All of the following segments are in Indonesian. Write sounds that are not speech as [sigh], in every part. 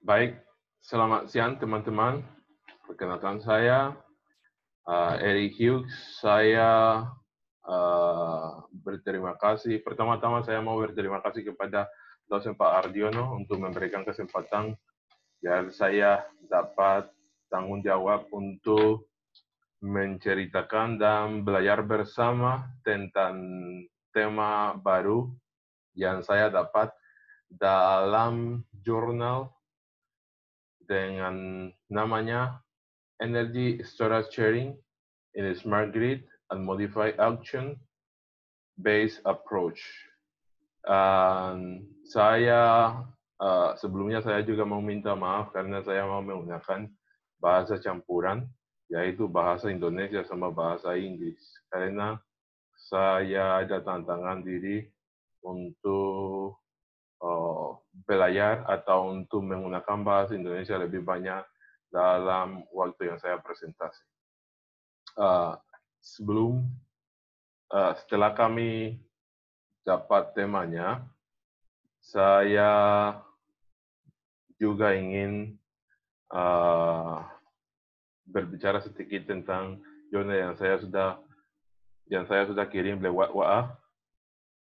Baik, selamat siang teman-teman. Perkenalkan saya uh, Eric Hughes. Saya uh, berterima kasih. Pertama-tama saya mau berterima kasih kepada dosen Pak Ardiono untuk memberikan kesempatan biar saya dapat tanggung jawab untuk menceritakan dan belajar bersama tentang tema baru yang saya dapat dalam jurnal dengan namanya Energy Storage Sharing in a Smart Grid and Modified Auction Based Approach. Um, saya uh, sebelumnya saya juga mau minta maaf karena saya mau menggunakan bahasa campuran yaitu bahasa Indonesia sama bahasa Inggris karena saya ada tantangan diri untuk belajar eh, atau untuk menggunakan bahasa Indonesia lebih banyak dalam waktu yang saya presentasi. Uh, sebelum uh, setelah kami dapat temanya, saya juga ingin uh, berbicara sedikit tentang zona yang saya sudah yang saya sudah kirim lewat WA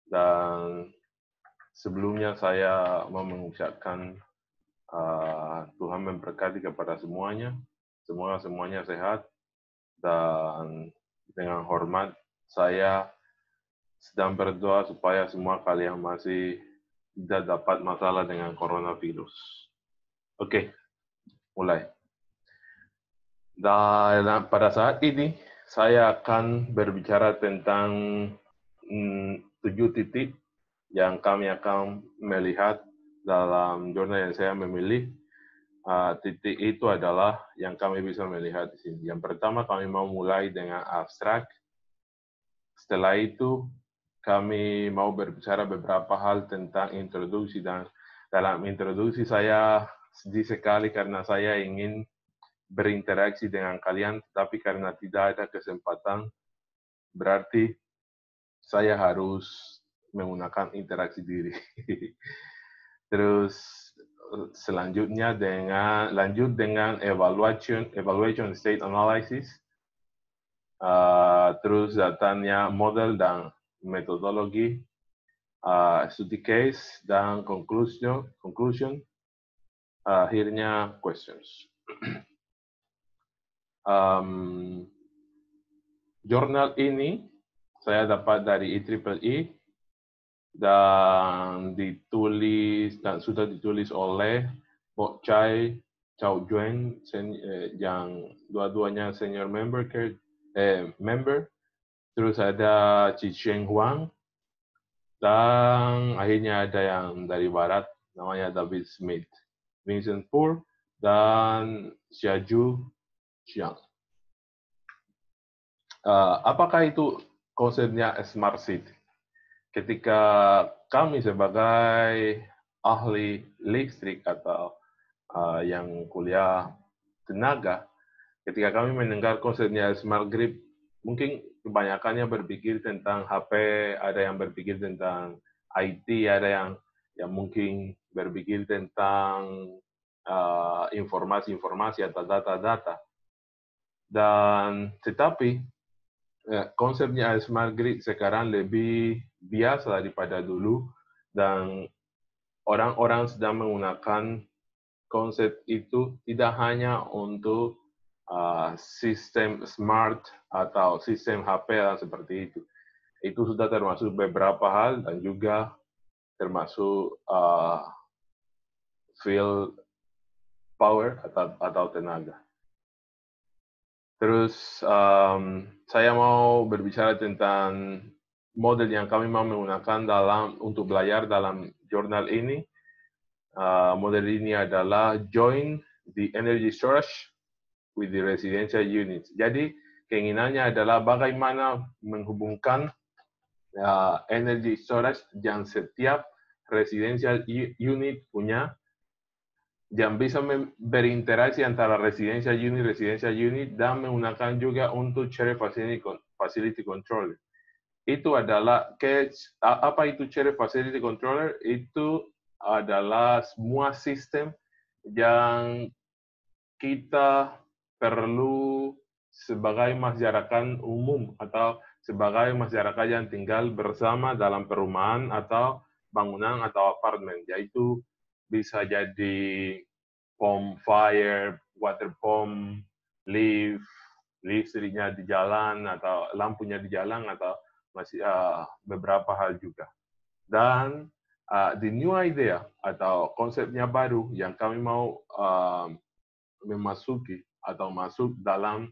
dan Sebelumnya saya mau mengucapkan uh, Tuhan memberkati kepada semuanya. Semoga semuanya sehat dan dengan hormat saya sedang berdoa supaya semua kalian masih tidak dapat masalah dengan coronavirus. Oke, okay, mulai. Dan pada saat ini saya akan berbicara tentang hmm, tujuh titik yang kami akan melihat dalam jurnal yang saya memilih uh, titik itu adalah yang kami bisa melihat di sini. Yang pertama kami mau mulai dengan abstrak. Setelah itu kami mau berbicara beberapa hal tentang introduksi dan dalam introduksi saya sedih sekali karena saya ingin berinteraksi dengan kalian, tapi karena tidak ada kesempatan, berarti saya harus menggunakan interaksi diri. [laughs] Terus selanjutnya dengan lanjut dengan evaluation evaluation state analysis. Uh, terus datanya model dan metodologi, uh, study case dan conclusion, conclusion. Uh, akhirnya questions. um, [clears throat] jurnal ini saya dapat dari IEEE dan ditulis dan sudah ditulis oleh Bok Chai Chao Juan eh, yang dua-duanya senior member eh, member terus ada Chi Cheng Huang dan akhirnya ada yang dari barat namanya David Smith, Vincent Poor dan Xiaju Xiang. Uh, apakah itu konsepnya smart city? ketika kami sebagai ahli listrik atau uh, yang kuliah tenaga, ketika kami mendengar konsepnya smart grid, mungkin kebanyakannya berpikir tentang HP, ada yang berpikir tentang IT, ada yang yang mungkin berpikir tentang uh, informasi-informasi uh, informasi -informasi atau data-data. Dan tetapi Ya, konsepnya smart grid sekarang lebih biasa daripada dulu dan orang-orang sedang menggunakan konsep itu tidak hanya untuk uh, sistem smart atau sistem HP dan seperti itu. Itu sudah termasuk beberapa hal dan juga termasuk uh, field power atau, atau tenaga. Terus um, saya mau berbicara tentang model yang kami mau menggunakan dalam untuk belajar dalam jurnal ini. Uh, model ini adalah join the energy storage with the residential units. Jadi keinginannya adalah bagaimana menghubungkan uh, energy storage yang setiap residential unit punya ver interacción entre antara Residencia Unit, Residencia Unit, dame unakan juga untuk chere facility controller. Itu adalah, ke, apa itu chere facility controller? Itu adalah semua sistem yang kita perlu sebagai masyarakat umum atau sebagai masyarakat yang tinggal bersama dalam perumahan atau bangunan atau apartemen, yaitu bisa jadi pom fire, water pump, lift, serinya di jalan atau lampunya di jalan atau masih uh, beberapa hal juga. Dan uh, the new idea atau konsepnya baru yang kami mau uh, memasuki atau masuk dalam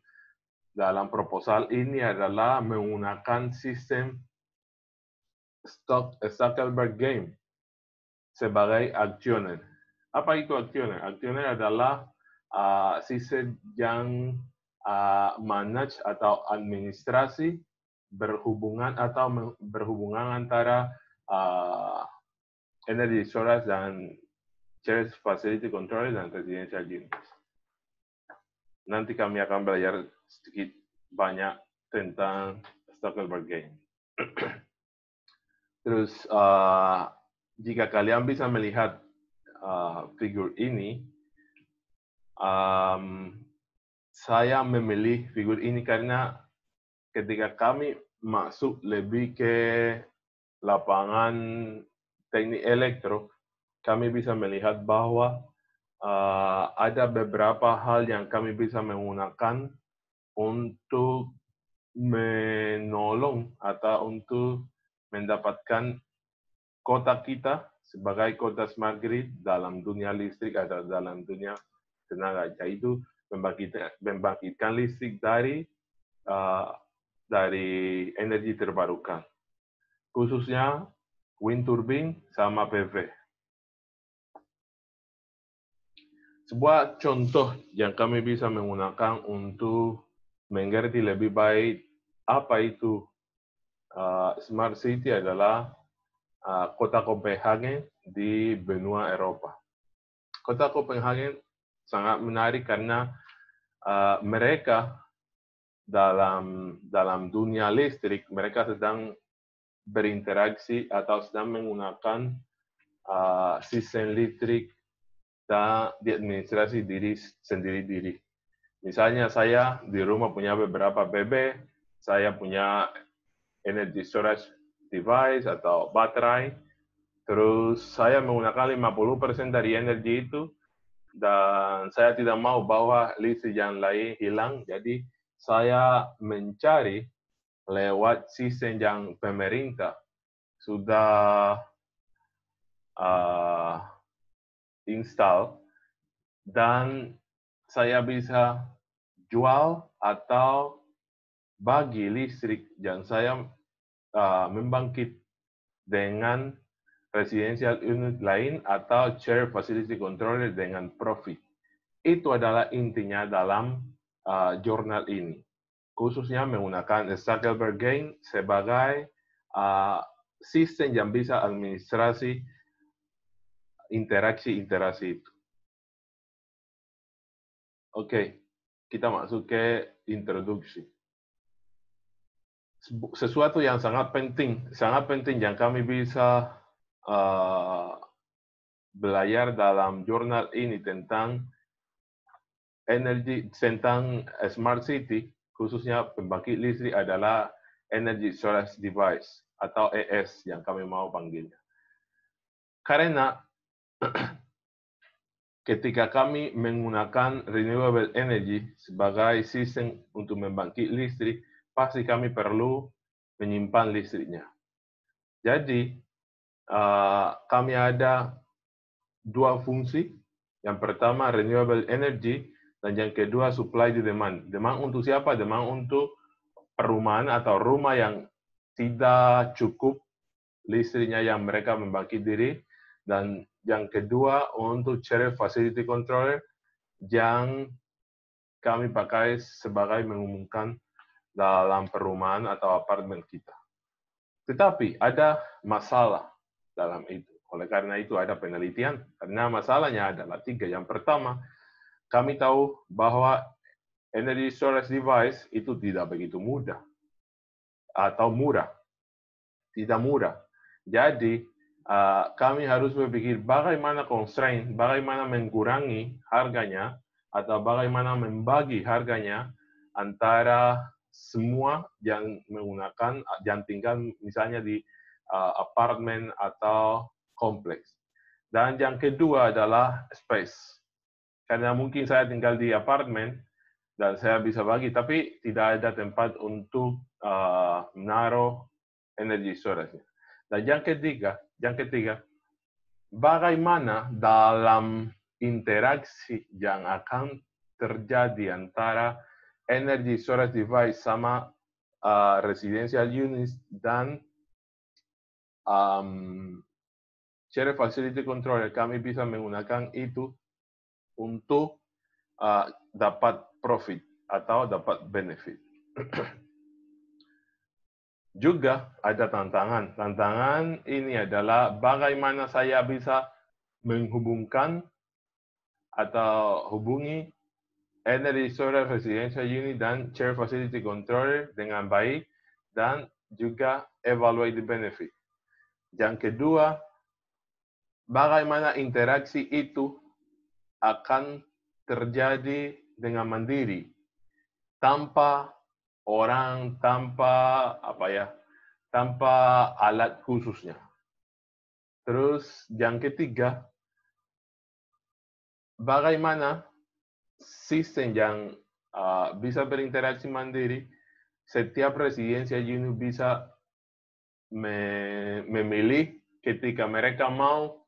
dalam proposal ini adalah menggunakan sistem Stock, Zuckerberg Game sebagai actioner. Apa itu e actioner? Actioner adalah uh, sisi yang uh, manage atau administrasi berhubungan atau berhubungan antara uh, energy storage dan charge facility control dan residential units. Nanti kami akan belajar sedikit banyak tentang Stockelberg game. [clears throat] Terus uh, jika kalian bisa melihat uh, figur ini, um, saya memilih figur ini karena ketika kami masuk lebih ke lapangan teknik elektro, kami bisa melihat bahwa uh, ada beberapa hal yang kami bisa menggunakan untuk menolong atau untuk mendapatkan kota kita sebagai kota smart grid dalam dunia listrik atau dalam dunia tenaga yaitu membangkitkan, membangkitkan listrik dari uh, dari energi terbarukan khususnya wind turbine sama PV. Sebuah contoh yang kami bisa menggunakan untuk mengerti lebih baik apa itu uh, smart city adalah kota Copenhagen di benua Eropa. Kota Copenhagen sangat menarik karena uh, mereka dalam dalam dunia listrik mereka sedang berinteraksi atau sedang menggunakan uh, sistem listrik dan diadministrasi diri sendiri diri. Misalnya saya di rumah punya beberapa BB, saya punya energi storage device atau baterai. Terus saya menggunakan 50% dari energi itu dan saya tidak mau bawa listrik yang lain hilang. Jadi saya mencari lewat sistem yang pemerintah sudah uh, install dan saya bisa jual atau bagi listrik yang saya uh, membangkit dengan Residential Unit lain atau Share Facility Controller dengan Profit. Itu adalah intinya dalam uh, jurnal ini. Khususnya menggunakan Zuckerberg Gain sebagai uh, sistem yang bisa administrasi interaksi-interaksi itu. Oke, okay. kita masuk ke introduksi sesuatu yang sangat penting, sangat penting yang kami bisa uh, eh, belajar dalam jurnal ini tentang energi tentang smart city khususnya pembangkit listrik adalah energy storage device atau ES yang kami mau panggilnya. Karena [clears throat] ketika kami menggunakan renewable energy sebagai sistem untuk membangkit listrik, pasti kami perlu menyimpan listriknya. Jadi, eh, kami ada dua fungsi. Yang pertama, renewable energy, dan yang kedua, supply di demand. Demand untuk siapa? Demand untuk perumahan atau rumah yang tidak cukup listriknya yang mereka membangkit diri. Dan yang kedua, untuk share facility controller yang kami pakai sebagai mengumumkan dalam perumahan atau apartemen kita. Tetapi ada masalah dalam itu. Oleh karena itu ada penelitian, karena masalahnya adalah tiga. Yang pertama, kami tahu bahwa energy storage device itu tidak begitu mudah atau murah. Tidak murah. Jadi, eh, kami harus berpikir bagaimana constraint, bagaimana mengurangi harganya, atau bagaimana membagi harganya antara semua yang menggunakan ah, yang tinggal misalnya di uh, apartemen atau kompleks. Dan yang kedua adalah space. Karena mungkin saya tinggal di apartemen dan saya bisa bagi, tapi tidak ada tempat untuk uh, menaruh energi storage. Dan yang ketiga, yang ketiga, bagaimana dalam interaksi yang akan terjadi antara energy storage device, sama uh, residential units dan um, share facility controller kami bisa menggunakan itu untuk uh, ah, dapat profit atau dapat benefit. [clears throat] Juga ada tantangan. Tantangan ini adalah bagaimana saya bisa menghubungkan atau hubungi Energy Solar Residential Unit, dan Chair Facility Controller, dengan baik dan juga evaluate the benefit. Yang kedua, bagaimana interaksi itu akan terjadi dengan mandiri tanpa orang, tanpa apa ya, tanpa alat khususnya. Terus yang ketiga, bagaimana sistem yang uh, ah, bisa berinteraksi mandiri, setiap residencia jenis bisa me, memilih ketika mereka mau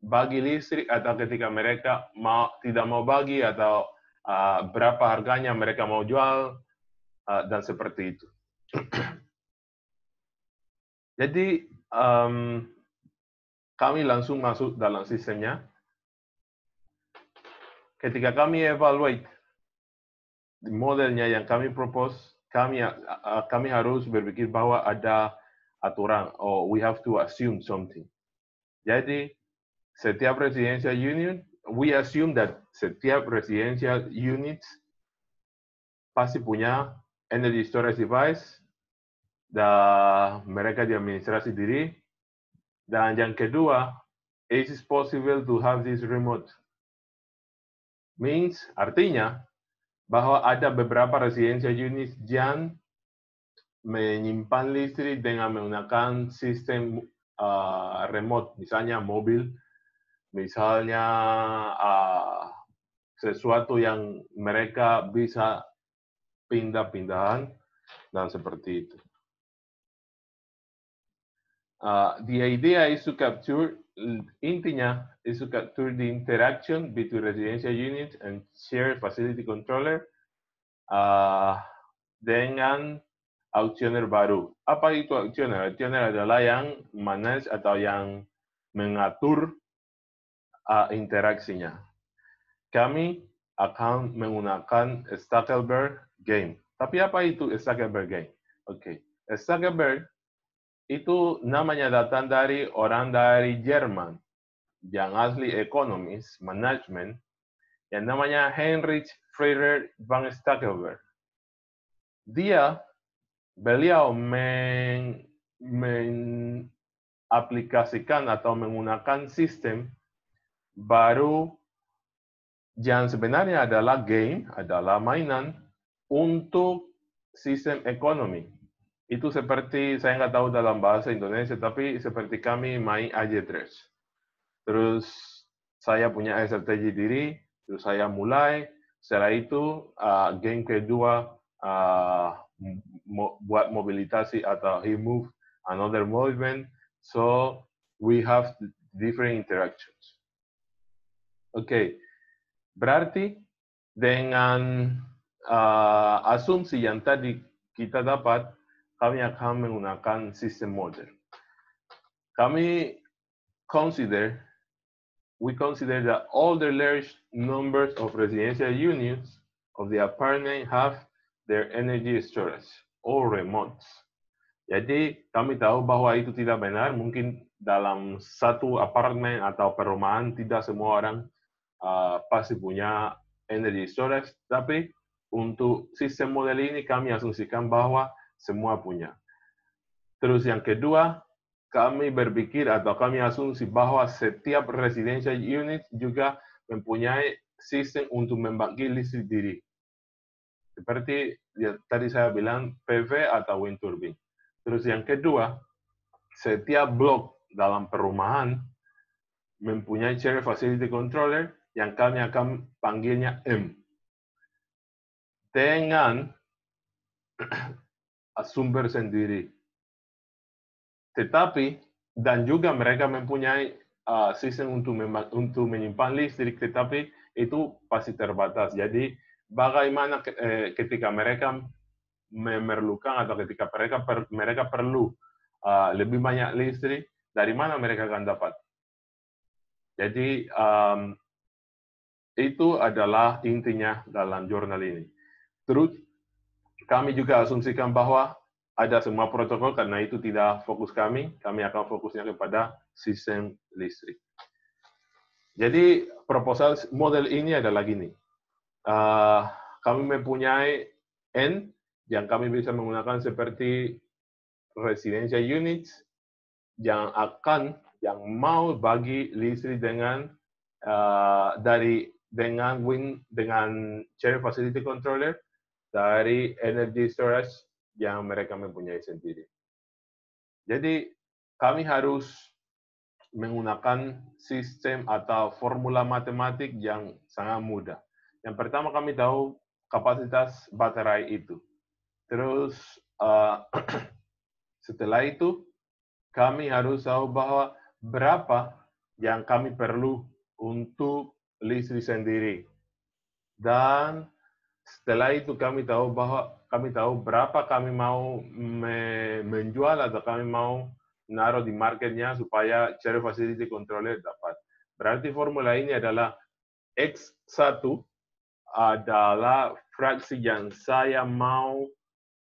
bagi listrik atau ketika mereka mau tidak mau bagi atau uh, berapa harganya mereka mau jual uh, dan seperti itu. Jadi um, kami langsung masuk dalam sistemnya ketika kami evaluate modelnya yang kami propose, kami uh, kami harus berpikir bahwa ada aturan or we have to assume something. Jadi setiap residential unit, we assume that setiap residential unit pasti punya energy storage device dan mereka diadministrasi diri. Dan yang kedua, it is possible to have this remote means artinya bahwa ada beberapa residensi unit yang menyimpan listrik dengan menggunakan sistem uh, remote, misalnya mobil, misalnya uh, sesuatu yang mereka bisa pindah-pindahan dan seperti itu. Uh, the idea is to capture Mm, intinya is to capture the interaction between residential unit and shared facility controller, uh, dengan auctioner baru. Apa itu auctioner? Auctioner adalah yang manage atau yang mengatur uh, interaksinya. Kami akan menggunakan Stackelberg Game. Tapi apa itu Stackelberg Game? Oke, okay. Stackelberg itu namanya datang dari orang dari Jerman yang asli ekonomis management yang namanya Heinrich Friedrich von Stackelberg. Dia beliau men, mengaplikasikan atau menggunakan sistem baru yang sebenarnya adalah game, adalah mainan untuk sistem ekonomi itu seperti saya nggak tahu dalam bahasa Indonesia tapi seperti kami main AJ3 terus saya punya strategi diri terus saya mulai setelah itu uh, game kedua uh, mo buat mobilitasi atau he move another movement so we have different interactions oke okay. berarti dengan uh, asumsi yang tadi kita dapat kami akan menggunakan sistem model. Kami consider, we consider that all the large numbers of residential units of the apartment have their energy storage or remotes. Jadi kami tahu bahwa itu tidak benar. Mungkin dalam satu apartemen atau perumahan tidak semua orang uh, pasti punya energy storage. Tapi untuk sistem model ini kami asumsikan bahwa semua punya. Terus yang kedua, kami berpikir atau kami asumsi bahwa setiap residential unit juga mempunyai sistem untuk membagi listrik diri. Seperti ya, tadi saya bilang PV atau wind turbine. Terus yang kedua, setiap blok dalam perumahan mempunyai shared facility controller yang kami akan panggilnya M. Dengan sumber sendiri. Tetapi dan juga mereka mempunyai uh, sistem untuk untuk menyimpan listrik, tetapi itu pasti terbatas. Jadi bagaimana eh, ketika mereka memerlukan atau ketika mereka per, mereka perlu uh, lebih banyak listrik, dari mana mereka akan dapat? Jadi um, itu adalah intinya dalam jurnal ini. Terus kami juga asumsikan bahwa ada semua protokol karena itu tidak fokus kami. Kami akan fokusnya kepada sistem listrik. Jadi proposal model ini adalah gini. Uh, kami mempunyai N yang kami bisa menggunakan seperti residential units yang akan yang mau bagi listrik dengan uh, dari dengan wind dengan chair facility controller dari energy storage yang mereka mempunyai sendiri. Jadi kami harus menggunakan sistem atau formula matematik yang sangat mudah. Yang pertama kami tahu kapasitas baterai itu. Terus uh, [clears throat] setelah itu kami harus tahu bahwa berapa yang kami perlu untuk listrik sendiri. Dan setelah itu kami tahu bahwa kami tahu berapa kami mau me, menjual atau kami mau naruh di marketnya supaya cari facility controller dapat. Berarti formula ini adalah X1 adalah fraksi yang saya mau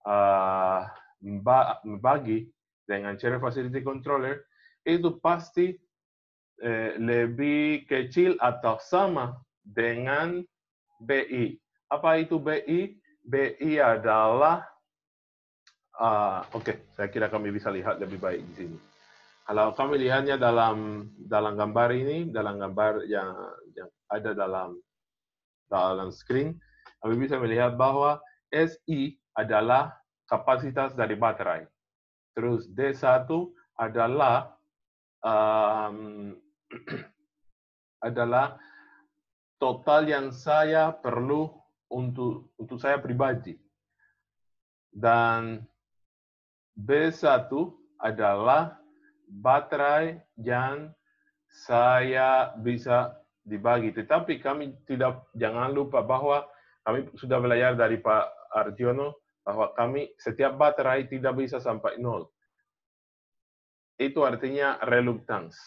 uh, ah, bagi dengan cari facility controller itu pasti eh, lebih kecil atau sama dengan BI. Apa itu BI? BI adalah uh, oke, okay, saya kira kami bisa lihat lebih baik di sini. Kalau kami lihatnya dalam dalam gambar ini, dalam gambar yang yang ada dalam dalam screen, kami bisa melihat bahwa SI adalah kapasitas dari baterai. Terus D1 adalah um, [clears throat] adalah total yang saya perlu untuk untuk saya pribadi. Dan B1 adalah baterai yang saya bisa dibagi. Tetapi kami tidak jangan lupa bahwa kami sudah belajar dari Pak Arjono bahwa kami setiap baterai tidak bisa sampai nol. Itu artinya reluctance.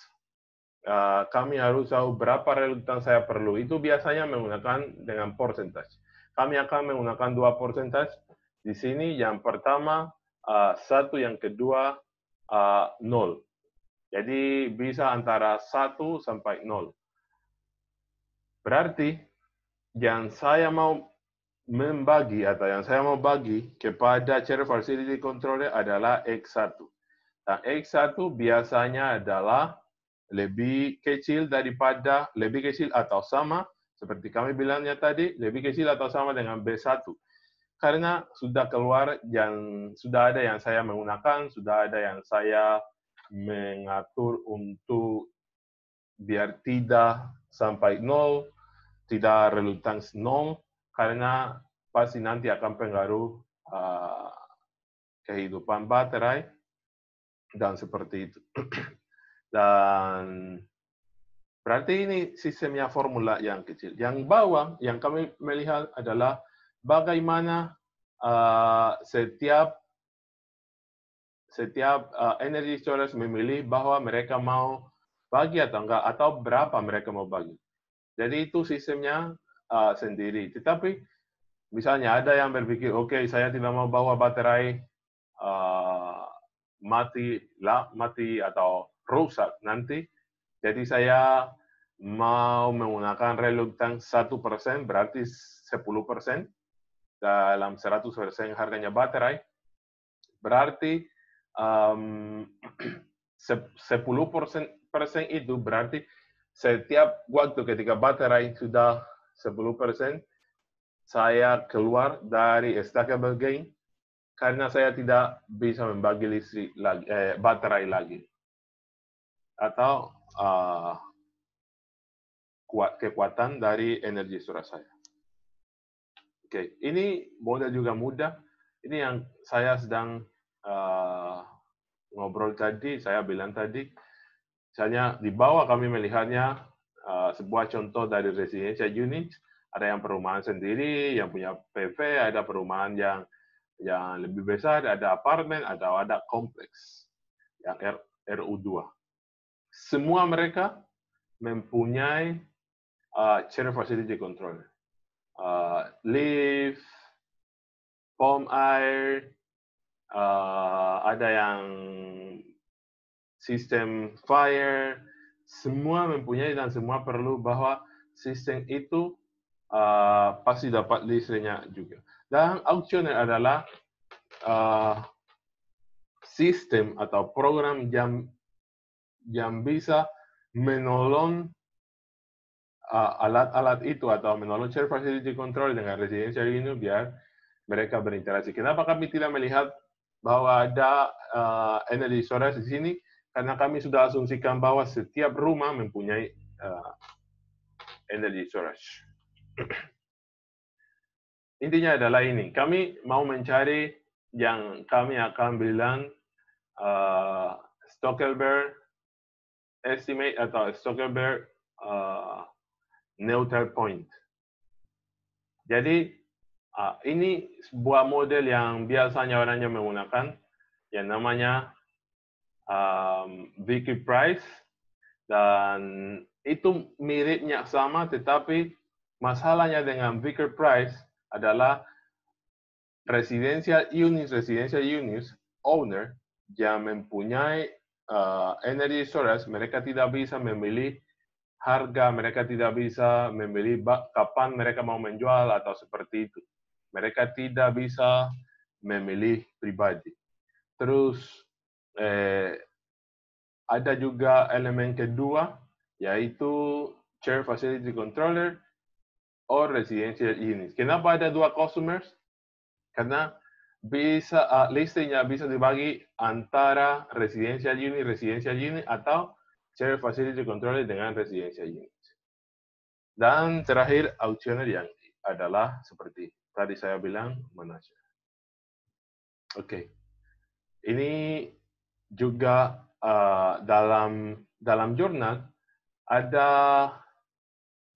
Ah, kami harus tahu berapa reluctance saya perlu. Itu biasanya menggunakan dengan persentase. Kami akan menggunakan dua persentase di sini. Yang pertama uh, satu, yang kedua uh, nol. Jadi bisa antara satu sampai nol. Berarti yang saya mau membagi atau yang saya mau bagi kepada Cherry Facility Controller adalah X1. Dan X1 biasanya adalah lebih kecil daripada, lebih kecil atau sama seperti kami bilangnya tadi, lebih kecil atau sama dengan B1. Karena sudah keluar yang sudah ada yang saya menggunakan, sudah ada yang saya mengatur untuk biar tidak sampai nol, tidak reluctance nol, karena pasti nanti akan pengaruh uh, kehidupan baterai dan seperti itu. [clears throat] dan Berarti ini sistemnya formula yang kecil. Yang bawah yang kami melihat adalah bagaimana uh, setiap setiap uh, eh, energy storage memilih bahwa mereka mau bagi atau enggak atau berapa mereka mau bagi. Jadi itu sistemnya uh, sendiri. Tetapi misalnya ada yang berpikir, oke okay, saya tidak mau bawa baterai uh, mati lah mati atau rusak nanti jadi saya mau menggunakan reluctant 1% berarti 10% dalam 100% harganya baterai. Berarti um, 10% [clears throat] itu berarti setiap waktu ketika baterai sudah 10%, saya keluar dari stackable gain karena saya tidak bisa membagi listrik lagi, eh, baterai lagi. Atau Eh, kuat kekuatan dari energi surat saya. Oke, okay. ini modal juga mudah. Ini yang saya sedang uh, ngobrol tadi, saya bilang tadi, misalnya di bawah kami melihatnya uh, sebuah contoh dari residential unit, ada yang perumahan sendiri, yang punya PV, ada perumahan yang yang lebih besar, ada apartemen, ada ada kompleks, yang RU2 semua mereka mempunyai uh, channel facility control. Uh, lift, palm air, uh, ada yang sistem fire, semua mempunyai dan semua perlu bahwa sistem itu uh, pasti dapat listriknya juga. Dan auctioner adalah uh, sistem atau program yang Jambisa menolong alat-alat itu atau menolong share facility control dengan residensial ini biar mereka berinteraksi. Kenapa kami tidak melihat bahwa ada uh, energy storage di sini? Karena kami sudah asumsikan bahwa setiap rumah mempunyai uh, energy storage. Intinya adalah ini, kami mau mencari yang kami akan bilang uh, Stockelberg estimate atau Zuckerberg uh, neutral point. Jadi uh, ini sebuah model yang biasanya orangnya menggunakan yang namanya um, Vicky Price dan itu miripnya sama tetapi masalahnya dengan Vicky Price adalah residential units, residential units owner yang mempunyai uh, eh, energi storage mereka tidak bisa memilih harga, mereka tidak bisa memilih kapan mereka mau menjual atau seperti itu. Mereka tidak bisa memilih pribadi. Terus eh, ada juga elemen kedua yaitu chair Facility Controller or Residential Units. Kenapa ada dua customers? Karena visa, uh, ya visa dibagi antara residencia unit, residencia unit atau share facility kontrol dengan residencia unit. Dan terakhir auctioner yang adalah seperti tadi saya bilang manager. Oke, okay. ini juga uh, dalam dalam jurnal ada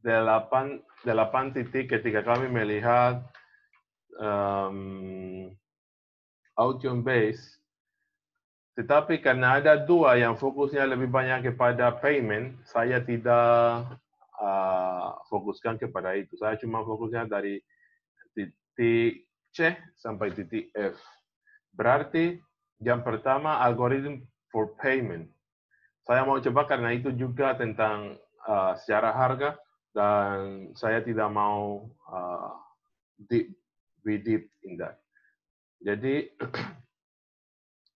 delapan delapan titik ketika kami melihat um, Auction Base. Tetapi karena ada dua yang fokusnya lebih banyak kepada payment, saya tidak uh, fokuskan kepada itu. Saya cuma fokusnya dari titik C sampai titik F. Berarti yang pertama algorithm for payment. Saya mau coba karena itu juga tentang uh, secara harga dan saya tidak mau uh, ah, deep, be deep in that. Jadi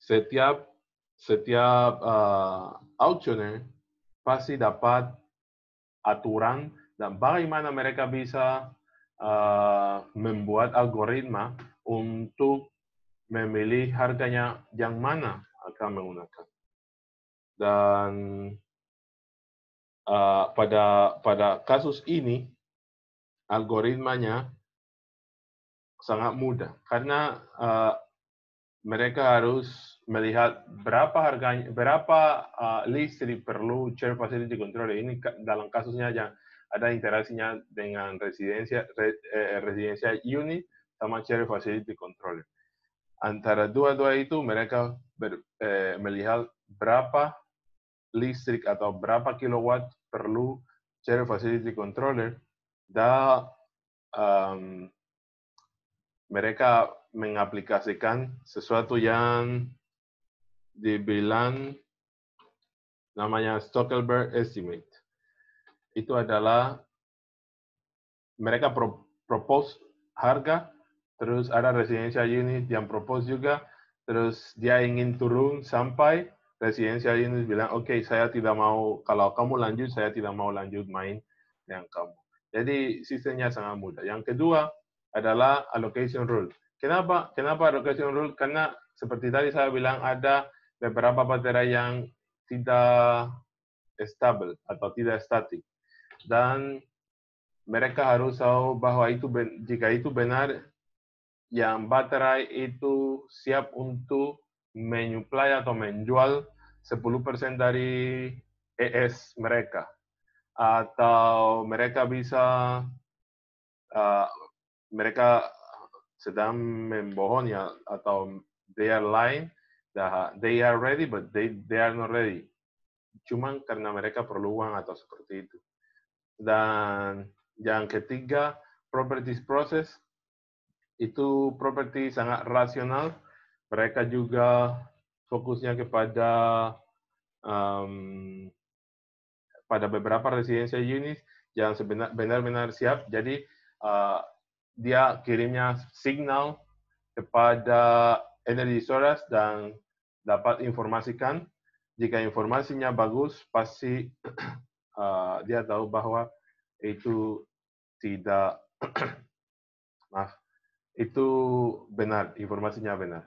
setiap setiap uh, auctioner pasti dapat aturan dan bagaimana mereka bisa uh, membuat algoritma untuk memilih harganya yang mana akan menggunakan. Dan uh, pada pada kasus ini algoritmanya sangat mudah karena uh, mereka harus melihat berapa harganya, berapa uh, listrik perlu share facility controller. Ini dalam kasusnya yang ada interaksinya dengan residensi re, eh, residencia unit sama share facility controller. Antara dua-dua itu mereka ber, eh, melihat berapa listrik atau berapa kilowatt perlu share facility controller dan um, mereka mengaplikasikan sesuatu yang dibilang namanya Stockelberg Estimate. Itu adalah mereka pro, propose harga, terus ada residential unit yang propose juga, terus dia ingin turun sampai residential unit bilang, oke okay, saya tidak mau, kalau kamu lanjut, saya tidak mau lanjut main dengan kamu. Jadi sistemnya sangat mudah. Yang kedua, adalah allocation rule. Kenapa? Kenapa allocation rule? Karena seperti tadi saya bilang ada beberapa baterai yang tidak stable atau tidak statik dan mereka harus tahu bahwa itu jika itu benar yang baterai itu siap untuk menyuplai atau menjual 10% dari ES mereka atau mereka bisa uh, mereka eh, sedang membohongi ya, atau they are lying, they are ready but they, they are not ready. Cuman karena mereka perlu uang atau seperti itu. Dan yang ketiga, properties process. Itu properti sangat rasional. Mereka juga fokusnya kepada um, pada beberapa residensi unit yang benar-benar siap. Jadi uh, dia kirimnya signal kepada energi solar dan dapat informasikan jika informasinya bagus pasti [clears throat] uh, dia tahu bahwa itu tidak [clears throat] maaf itu benar informasinya benar.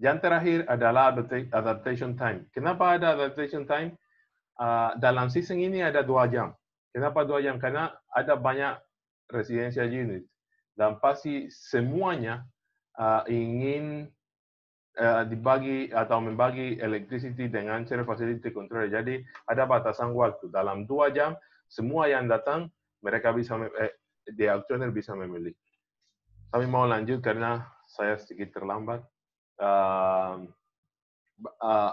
Yang terakhir adalah adaptation time. Kenapa ada adaptation time? Uh, dalam season ini ada dua jam. Kenapa dua jam? Karena ada banyak residential unit. Dan pasti semuanya uh, ingin uh, dibagi atau membagi electricity dengan share facility control. Jadi ada batasan waktu. Dalam dua jam, semua yang datang, mereka bisa, eh, actioner bisa memilih. Kami mau lanjut karena saya sedikit terlambat. Uh, uh,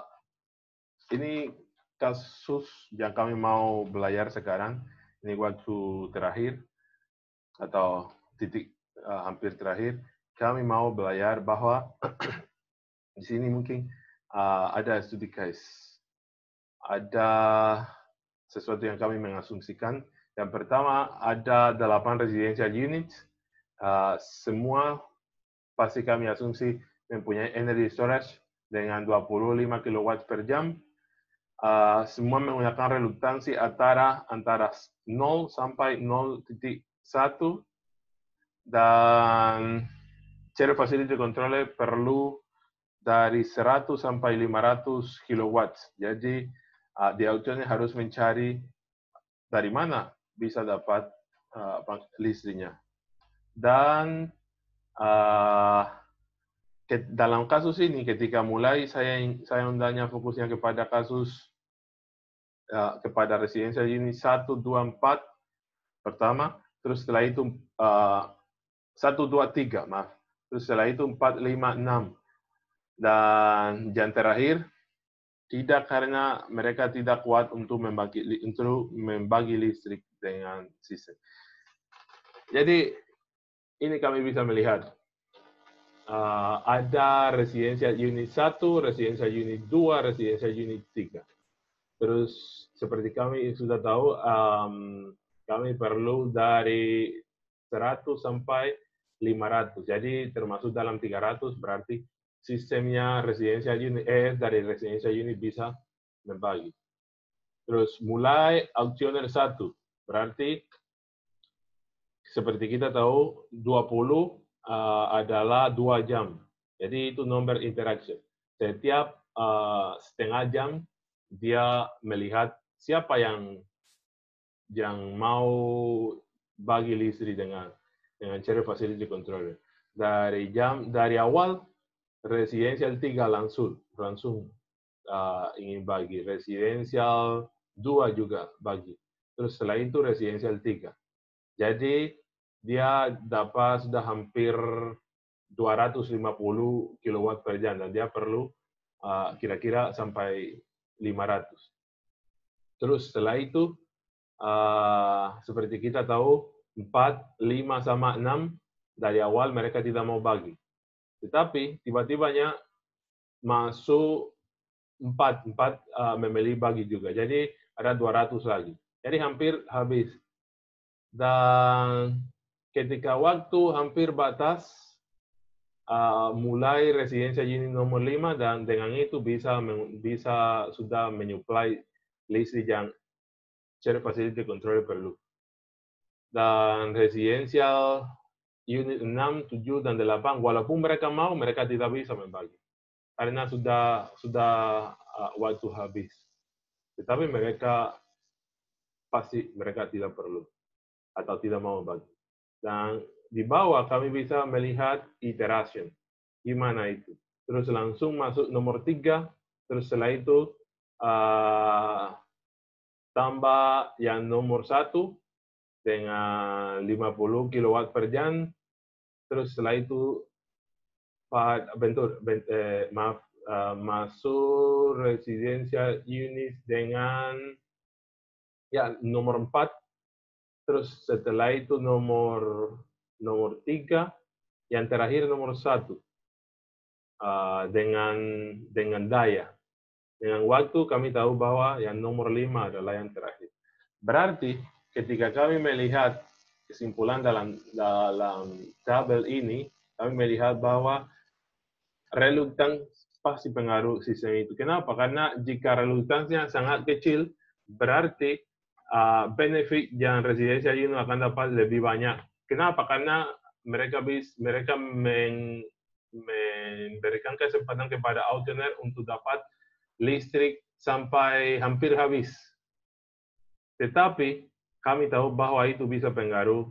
ini kasus yang kami mau belajar sekarang, ini waktu terakhir, atau titik Eh, hampir terakhir, kami mau belajar bahwa [clears throat] di sini mungkin uh, ada studi case, ada sesuatu yang kami mengasumsikan. Yang pertama ada delapan residential unit, uh, eh, semua pasti kami asumsi mempunyai energy storage dengan 25 kW per jam. Uh, semua menggunakan reluktansi antara antara 0 sampai 0.1 dan ciri facility controller perlu dari 100 sampai 500 kilowatt. Jadi uh, eh, di auction harus mencari dari mana bisa dapat uh, listriknya. Dan uh, ke, dalam kasus ini ketika mulai saya saya undangnya fokusnya kepada kasus uh, kepada residensial ini 1, 2, 4 pertama, terus setelah itu uh, 1, 2, 3, maaf. Terus setelah itu 4, 5, 6. Dan yang terakhir, tidak karena mereka tidak kuat untuk membagi, untuk membagi listrik dengan sistem. Jadi, ini kami bisa melihat. Uh, ada residensia unit 1, residensia unit 2, residensia unit 3. Terus, seperti kami sudah tahu, um, kami perlu dari 100 sampai 500. Jadi termasuk dalam 300 berarti sistemnya residensi unit eh dari residensi unit bisa membagi. Terus mulai auctioner satu berarti seperti kita tahu 20 uh, eh, adalah dua jam. Jadi itu number interaction. Setiap uh, setengah jam dia melihat siapa yang yang mau bagi listrik dengan en el facility controller. dari awal, Residencial Tiga Lansur, Ransum, uh, ah, in bagi. Residencial Dua juga bagi, Terus selain itu Residencial Tiga. Jadi dia dapat sudah hampir 250 kW per jam dan dia perlu ah, kira-kira uh, lima ratus, sampai 500. Terus setelah itu, uh, seperti kita tahu, 4, 5, sama 6, dari awal mereka tidak mau bagi. Tetapi tiba-tibanya masuk 4, 4 uh, memilih bagi juga. Jadi ada 200 lagi. Jadi hampir habis. Dan ketika waktu hampir batas, uh, mulai residensi unit nomor 5 dan dengan itu bisa bisa sudah menyuplai listrik yang share facility control perlu dan residensial unit 6, 7, dan 8. Walaupun mereka mau, mereka tidak bisa membagi. Karena sudah sudah uh, waktu habis. Tetapi mereka pasti mereka tidak perlu atau tidak mau bagi. Dan di bawah kami bisa melihat iteration. Gimana itu? Terus langsung masuk nomor tiga. Terus setelah itu uh, tambah yang nomor satu dengan 50 kW per jam, terus setelah itu part bentur, bent, eh, maaf uh, masuk residensial unit dengan ya nomor 4 terus setelah itu nomor nomor 3 yang terakhir nomor 1 uh, ah, dengan dengan daya dengan waktu kami tahu bahwa yang nomor 5 adalah yang terakhir berarti ketika kami melihat kesimpulan dalam dalam tabel ini, kami melihat bahwa reluktan pasti pengaruh sistem itu. Kenapa? Karena jika reluktansinya sangat kecil, berarti uh, benefit yang residensi ini akan dapat lebih banyak. Kenapa? Karena mereka bis, mereka men, memberikan kesempatan kepada outener untuk dapat listrik sampai hampir habis. Tetapi kami tahu bahwa itu bisa pengaruh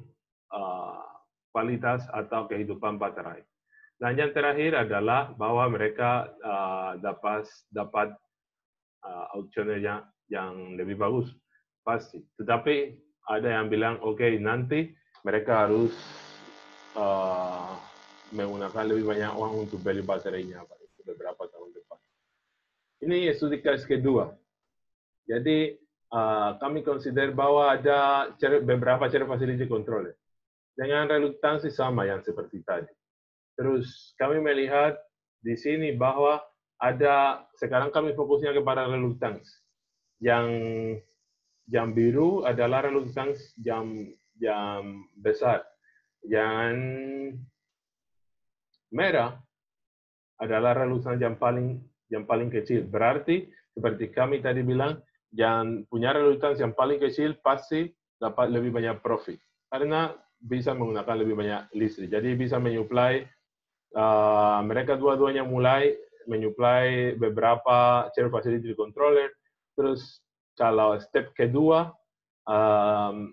uh, kualitas atau kehidupan baterai. Dan nah, yang terakhir adalah bahwa mereka uh, dapat dapat uh, yang, yang lebih bagus, pasti. Tetapi ada yang bilang, oke okay, nanti mereka harus uh, menggunakan lebih banyak uang untuk beli baterainya beberapa tahun depan. Ini studi case kedua. Jadi uh, kami consider bahwa ada beberapa cara facility controller ya. dengan reluktansi sama yang seperti tadi. Terus kami melihat di sini bahwa ada sekarang kami fokusnya kepada reluktansi. Yang jam biru adalah reluktansi jam jam besar. Yang merah adalah reluktansi jam paling yang paling kecil. Berarti seperti kami tadi bilang yang punya relevansi yang paling kecil pasti dapat lebih banyak profit karena bisa menggunakan lebih banyak listrik. Jadi bisa menyuplai uh, mereka dua-duanya mulai menyuplai beberapa share facility controller. Terus kalau step kedua um,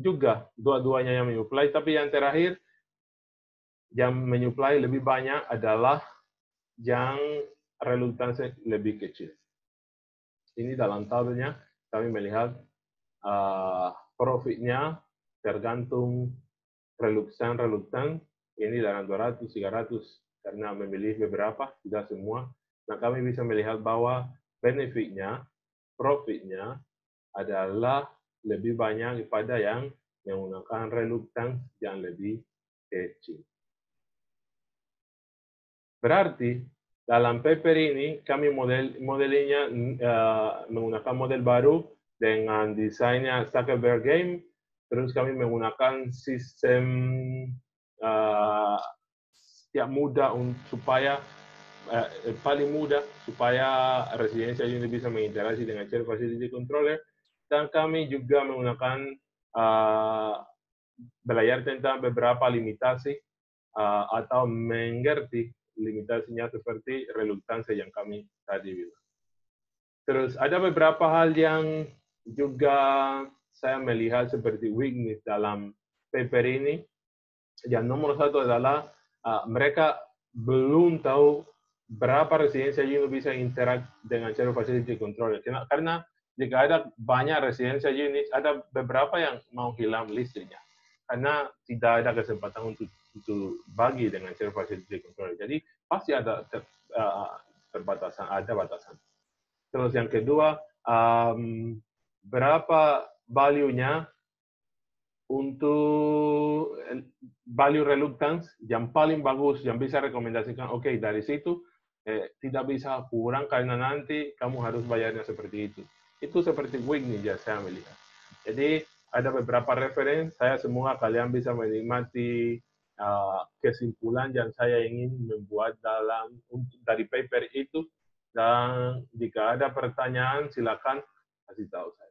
juga dua-duanya yang menyuplai, tapi yang terakhir yang menyuplai lebih banyak adalah yang relutansi lebih kecil ini dalam tabelnya kami melihat uh, profitnya tergantung reluktan-reluktan ini dalam 200, 300 karena memilih beberapa, tidak semua. Nah, kami bisa melihat bahwa benefitnya, profitnya adalah lebih banyak daripada yang menggunakan reluktan yang lebih kecil. Berarti dalam paper ini kami model modelnya uh, ah, menggunakan model baru dengan desainnya Zuckerberg Game. Terus kami menggunakan sistem uh, ah, ya muda mudah supaya uh, eh, paling mudah supaya residensi ini bisa menginteraksi dengan share facility controller dan kami juga ya menggunakan uh, ah, belajar tentang beberapa limitasi uh, atau mengerti limitasinya seperti reluctance yang kami tadi bilang. Terus ada beberapa hal yang juga saya melihat seperti weakness dalam paper ini. Yang nomor satu adalah uh, mereka belum tahu berapa residensi unit bisa interak dengan shadow facility controller. Karena, karena jika ada banyak residensi unit, ada beberapa yang mau hilang listriknya karena tidak ada kesempatan untuk, itu bagi dengan share facility controller. Jadi pasti ada ter, uh, terbatasan, ada batasan. Terus yang kedua, um, berapa value-nya untuk eh, value reluctance yang paling bagus, yang bisa rekomendasikan, oke okay, dari situ eh, tidak bisa kurang karena nanti kamu harus bayarnya seperti itu. Itu seperti Whitney ya saya melihat. Jadi ada beberapa referensi, saya semua kalian bisa menikmati uh, kesimpulan yang saya ingin membuat dalam dari paper itu. Dan jika ada pertanyaan, silakan kasih tahu saya.